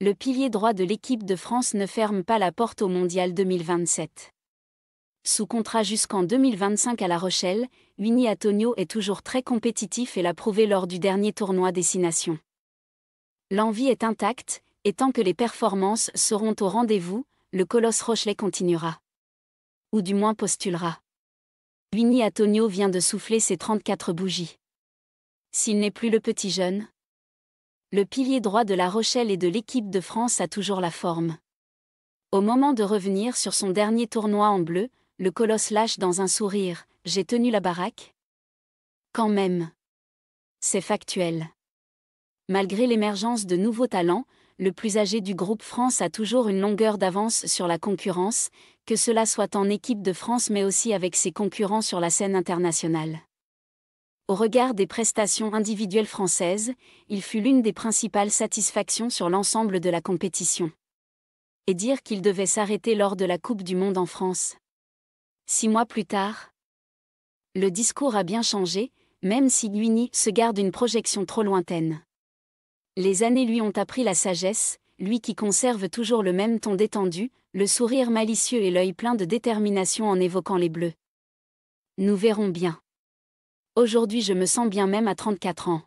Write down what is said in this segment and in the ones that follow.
le pilier droit de l'équipe de France ne ferme pas la porte au Mondial 2027. Sous contrat jusqu'en 2025 à La Rochelle, Winnie Atonio est toujours très compétitif et l'a prouvé lors du dernier tournoi Destination. L'envie est intacte, et tant que les performances seront au rendez-vous, le colosse Rochelet continuera. Ou du moins postulera. Winnie Atonio vient de souffler ses 34 bougies. S'il n'est plus le petit jeune, le pilier droit de La Rochelle et de l'équipe de France a toujours la forme. Au moment de revenir sur son dernier tournoi en bleu, le colosse lâche dans un sourire J'ai tenu la baraque Quand même. C'est factuel. Malgré l'émergence de nouveaux talents, le plus âgé du groupe France a toujours une longueur d'avance sur la concurrence, que cela soit en équipe de France mais aussi avec ses concurrents sur la scène internationale. Au regard des prestations individuelles françaises, il fut l'une des principales satisfactions sur l'ensemble de la compétition. Et dire qu'il devait s'arrêter lors de la Coupe du Monde en France. Six mois plus tard, le discours a bien changé, même si Guigny se garde une projection trop lointaine. Les années lui ont appris la sagesse, lui qui conserve toujours le même ton détendu, le sourire malicieux et l'œil plein de détermination en évoquant les bleus. Nous verrons bien. Aujourd'hui je me sens bien même à 34 ans.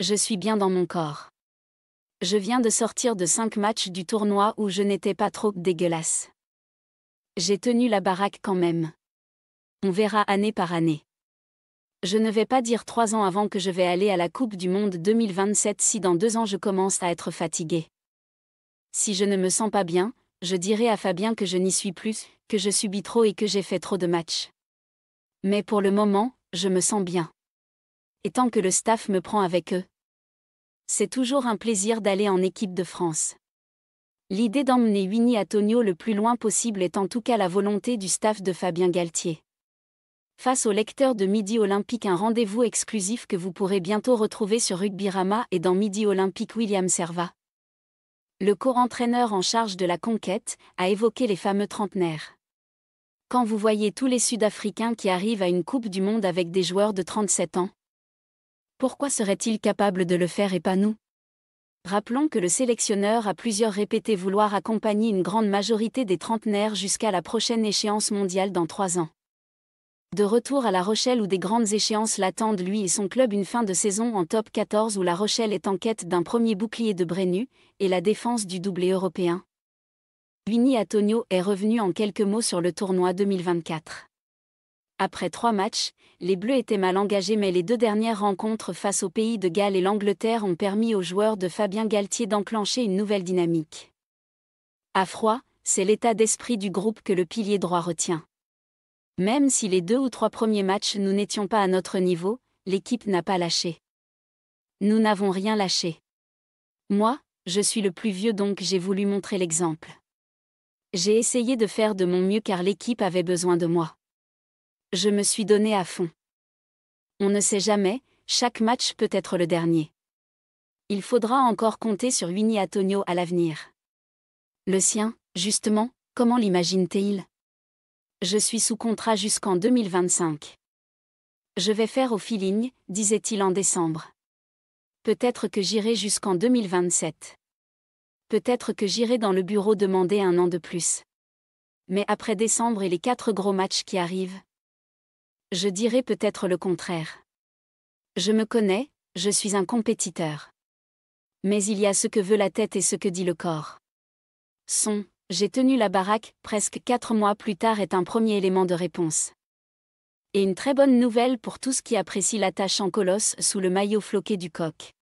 Je suis bien dans mon corps. Je viens de sortir de 5 matchs du tournoi où je n'étais pas trop dégueulasse. J'ai tenu la baraque quand même. On verra année par année. Je ne vais pas dire 3 ans avant que je vais aller à la Coupe du Monde 2027 si dans 2 ans je commence à être fatiguée. Si je ne me sens pas bien, je dirai à Fabien que je n'y suis plus, que je subis trop et que j'ai fait trop de matchs. Mais pour le moment, je me sens bien. Et tant que le staff me prend avec eux. C'est toujours un plaisir d'aller en équipe de France. L'idée d'emmener Winnie à le plus loin possible est en tout cas la volonté du staff de Fabien Galtier. Face aux lecteurs de Midi Olympique, un rendez-vous exclusif que vous pourrez bientôt retrouver sur Rama et dans Midi Olympique William Serva. Le co-entraîneur en charge de la conquête a évoqué les fameux trentenaires quand vous voyez tous les Sud-Africains qui arrivent à une Coupe du Monde avec des joueurs de 37 ans. Pourquoi seraient-ils capables de le faire et pas nous Rappelons que le sélectionneur a plusieurs répété vouloir accompagner une grande majorité des trentenaires jusqu'à la prochaine échéance mondiale dans trois ans. De retour à La Rochelle où des grandes échéances l'attendent lui et son club une fin de saison en top 14 où La Rochelle est en quête d'un premier bouclier de Brenu et la défense du doublé européen. Vini Antonio est revenu en quelques mots sur le tournoi 2024. Après trois matchs, les Bleus étaient mal engagés mais les deux dernières rencontres face au pays de Galles et l'Angleterre ont permis aux joueurs de Fabien Galtier d'enclencher une nouvelle dynamique. À froid, c'est l'état d'esprit du groupe que le pilier droit retient. Même si les deux ou trois premiers matchs nous n'étions pas à notre niveau, l'équipe n'a pas lâché. Nous n'avons rien lâché. Moi, je suis le plus vieux donc j'ai voulu montrer l'exemple. J'ai essayé de faire de mon mieux car l'équipe avait besoin de moi. Je me suis donné à fond. On ne sait jamais, chaque match peut être le dernier. Il faudra encore compter sur Winnie Antonio à l'avenir. Le sien, justement, comment l'imagine-t-il Je suis sous contrat jusqu'en 2025. Je vais faire au feeling, disait-il en décembre. Peut-être que j'irai jusqu'en 2027 peut-être que j'irai dans le bureau demander un an de plus. Mais après décembre et les quatre gros matchs qui arrivent, je dirai peut-être le contraire. Je me connais, je suis un compétiteur. Mais il y a ce que veut la tête et ce que dit le corps. Son, j'ai tenu la baraque, presque quatre mois plus tard est un premier élément de réponse. Et une très bonne nouvelle pour tous qui apprécient la tâche en colosse sous le maillot floqué du coq.